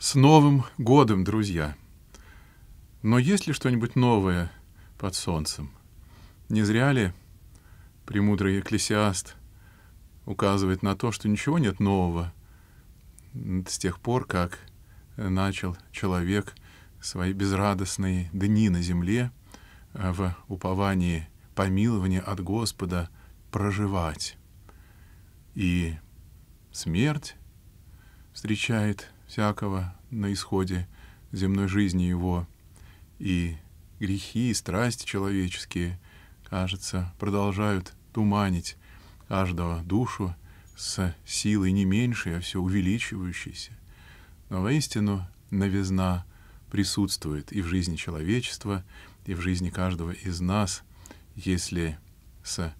С Новым годом, друзья! Но есть ли что-нибудь новое под солнцем? Не зря ли премудрый экклесиаст указывает на то, что ничего нет нового с тех пор, как начал человек свои безрадостные дни на земле э, в уповании помилования от Господа проживать. И смерть встречает всякого на исходе земной жизни его, и грехи и страсти человеческие, кажется, продолжают туманить каждого душу с силой не меньшей, а все увеличивающейся. Но воистину новизна присутствует и в жизни человечества, и в жизни каждого из нас, если с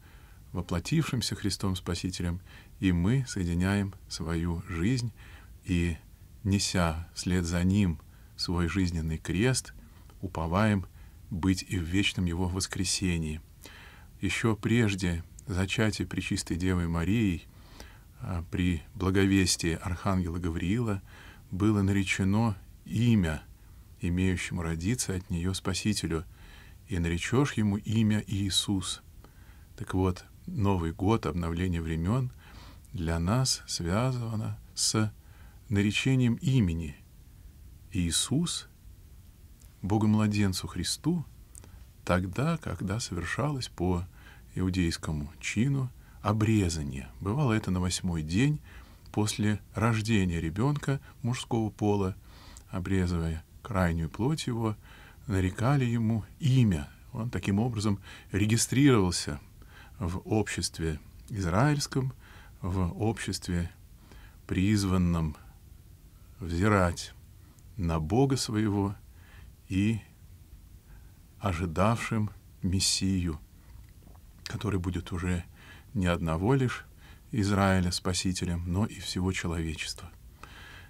воплотившимся Христом Спасителем и мы соединяем свою жизнь и неся вслед за ним свой жизненный крест, уповаем быть и в вечном его воскресении. Еще прежде зачатия Пречистой Девы Марии а, при благовестии Архангела Гавриила было наречено имя, имеющему родиться от нее Спасителю, и наречешь ему имя Иисус. Так вот, Новый год, обновление времен для нас связано с наречением имени Иисус, Богомладенцу Христу, тогда, когда совершалось по иудейскому чину обрезание. Бывало это на восьмой день после рождения ребенка мужского пола, обрезывая крайнюю плоть его, нарекали ему имя. Он таким образом регистрировался в обществе израильском, в обществе призванном взирать на Бога своего и ожидавшим Мессию, который будет уже не одного лишь Израиля спасителем, но и всего человечества.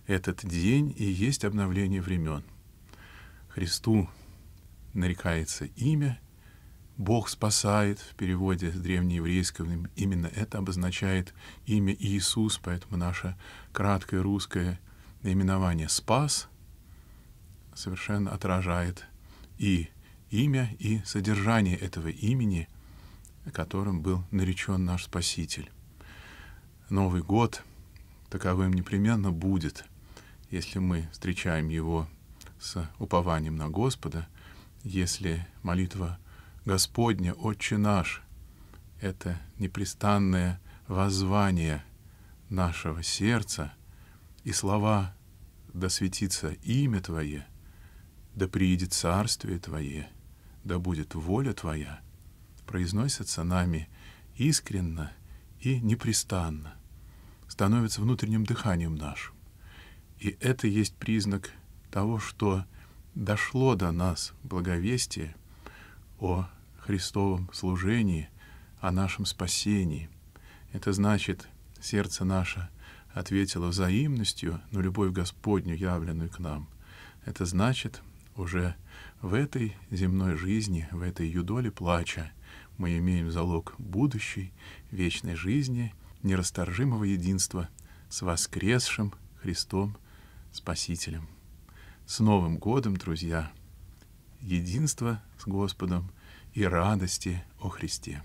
Этот день и есть обновление времен. Христу нарекается имя, Бог спасает, в переводе с древнееврейского именно это обозначает имя Иисус, поэтому наше краткое русское наименование «Спас» совершенно отражает и имя, и содержание этого имени, которым был наречен наш Спаситель. Новый год таковым непременно будет, если мы встречаем его с упованием на Господа, если молитва «Господня, Отче наш» — это непрестанное воззвание нашего сердца — и слова «Да светится имя Твое», «Да приедет царствие Твое», «Да будет воля Твоя» произносятся нами искренно и непрестанно, становятся внутренним дыханием нашим. И это есть признак того, что дошло до нас благовестие о Христовом служении, о нашем спасении. Это значит, сердце наше ответила взаимностью на любовь Господню, явленную к нам, это значит уже в этой земной жизни, в этой юдоле плача мы имеем залог будущей, вечной жизни, нерасторжимого единства с воскресшим Христом Спасителем. С Новым годом, друзья! Единство с Господом и радости о Христе!